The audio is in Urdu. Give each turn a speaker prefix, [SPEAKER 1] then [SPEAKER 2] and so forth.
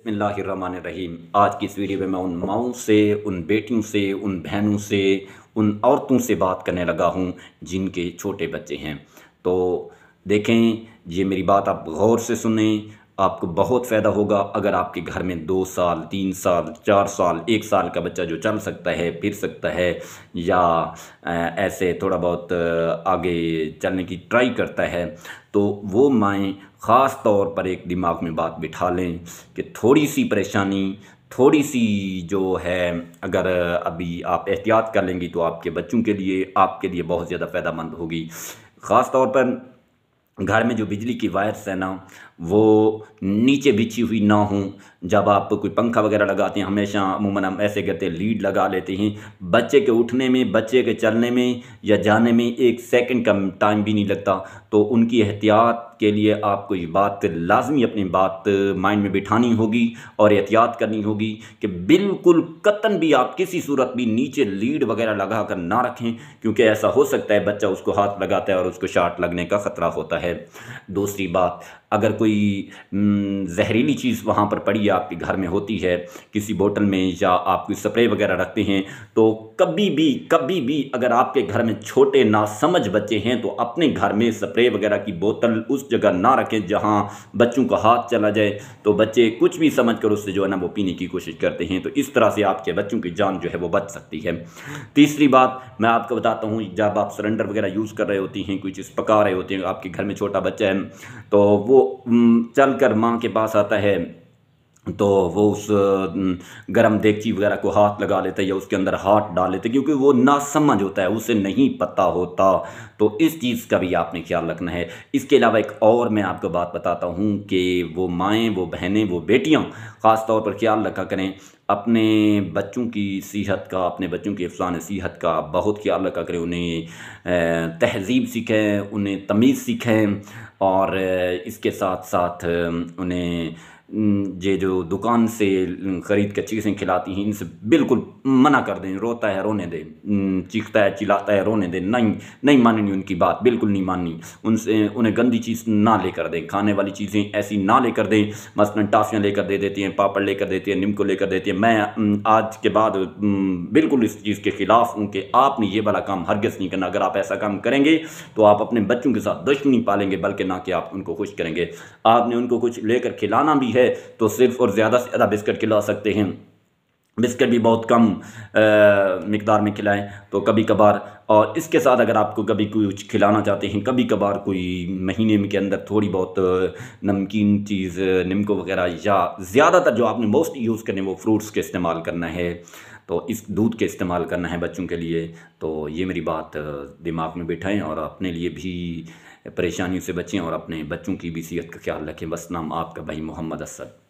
[SPEAKER 1] بسم اللہ الرحمن الرحیم آج کی اس ویڈیو میں میں ان ماؤں سے ان بیٹیوں سے ان بہنوں سے ان عورتوں سے بات کرنے لگا ہوں جن کے چھوٹے بچے ہیں تو دیکھیں یہ میری بات آپ غور سے سنیں آپ کو بہت فائدہ ہوگا اگر آپ کے گھر میں دو سال تین سال چار سال ایک سال کا بچہ جو چل سکتا ہے پھر سکتا ہے یا ایسے تھوڑا بہت آگے چلنے کی ٹرائی کرتا ہے تو وہ مائیں خاص طور پر ایک دماغ میں بات بٹھا لیں کہ تھوڑی سی پریشانی تھوڑی سی جو ہے اگر ابھی آپ احتیاط کر لیں گی تو آپ کے بچوں کے لیے آپ کے لیے بہت زیادہ فائدہ مند ہوگی خاص طور پر گھر میں جو بجلی کی وائرس ہیں نا وہ نیچے بچھی ہوئی نہ ہوں جب آپ کوئی پنکھا وغیرہ لگاتے ہیں ہمیشہ عموماً ہم ایسے کہتے ہیں لیڈ لگا لیتے ہیں بچے کے اٹھنے میں بچے کے چلنے میں یا جانے میں ایک سیکنڈ کا ٹائم بھی نہیں لگتا تو ان کی احتیاط کے لیے آپ کو یہ بات لازمی اپنی بات مائنڈ میں بٹھانی ہوگی اور احتیاط کرنی ہوگی کہ بالکل قطن بھی آپ کسی صورت بھی نیچے لیڈ وغیرہ لگا کر نہ رکھیں کیونکہ ایسا ہو سکتا ہے بچہ اس کو ہاتھ لگاتا ہے اور اس کو شاٹ لگنے کا خطرہ ہوتا ہے دوسری بات اگر کوئی کوئی زہریلی چیز وہاں پر پڑی آپ کے گھر میں ہوتی ہے کسی بوٹل میں یا آپ کوئی سپرے وغیرہ رکھتے ہیں تو کبھی بھی کبھی بھی اگر آپ کے گھر میں چھوٹے نہ سمجھ بچے ہیں تو اپنے گھر میں سپرے وغیرہ کی بوتل اس جگہ نہ رکھیں جہاں بچوں کا ہاتھ چلا جائے تو بچے کچھ بھی سمجھ کر اس سے جو ہے نا وہ پینے کی کوشش کرتے ہیں تو اس طرح سے آپ کے بچوں کی جان جو ہے وہ بچ سکتی ہے تیسری بات میں آپ کو بتاتا ہوں جب آپ سرنڈر وغیرہ یوز کر رہے ہوتی ہیں کوئی چیز پکا رہے ہوتی ہیں آپ کے گھر میں چھوٹا بچہ ہے تو وہ چل کر ماں کے پاس آتا ہے تو وہ اس گرم دیگچی وغیرہ کو ہاتھ لگا لیتے ہے یا اس کے اندر ہاتھ ڈال لیتے ہے کیونکہ وہ ناسمجھ ہوتا ہے اسے نہیں پتہ ہوتا تو اس چیز کا بھی آپ نے خیال رکھنا ہے اس کے علاوہ ایک اور میں آپ کو بات بتاتا ہوں کہ وہ مائیں وہ بہنیں وہ بیٹیاں خاص طور پر خیال رکھا کریں اپنے بچوں کی صحت کا اپنے بچوں کی افسان صحت کا بہت خیال رکھا کریں انہیں تہذیب سیکھیں انہیں تمیز سیکھیں اور اس کے ساتھ ساتھ انہیں جے جو دکان سے خرید کے چیزیں کھلاتی ہیں ان سے بالکل منع کر دیں روتا ہے رونے دیں چیختا ہے چلاتا ہے رونے دیں نہیں ماننی ان کی بات بالکل نہیں ماننی ان سے انہیں گندی چیز نہ لے کر دیں کھانے والی چیزیں ایسی نہ لے کر دیں مثلا ٹافیاں لے کر دے دیتی ہیں پاپڑ لے کر دیتی ہیں نمکو لے کر دیتی ہیں میں آج کے بعد بالکل اس چیز کے خلاف ہوں کہ آپ نے یہ والا کام ہرگز نہیں کرنا اگر آپ ایسا کام کریں گے تو آپ اپنے بچوں کے ساتھ دشمنی پالیں گے بلکہ نہ کہ آپ ان کو خوش کریں گے آپ نے ان کو کچھ لے کر کھلانا بھی ہے ہے تو صرف اور زیادہ سے زیادہ بسکٹ کھلا سکتے ہیں بسکٹ بھی بہت کم مقدار میں کھلائیں تو کبھی کبھار اور اس کے ساتھ اگر آپ کو کبھی کچھ کچھ کھلانا چاہتے ہیں کبھی کبھار کوئی مہینے کے اندر تھوڑی بہت نمکین چیز نمکو وغیرہ یا زیادہ تر جو آپ نے موسٹ یوز کرنے وہ فروٹس کے استعمال کرنا ہے تو اس دودھ کے استعمال کرنا ہے بچوں کے لیے تو یہ میری بات دماغ میں بٹھائیں اور اپنے لیے بھی پریشانیوں سے بچیں اور اپنے بچوں کی بھی صحت کا خیال رکھیں بس نام آپ کا بھائی محمد اسد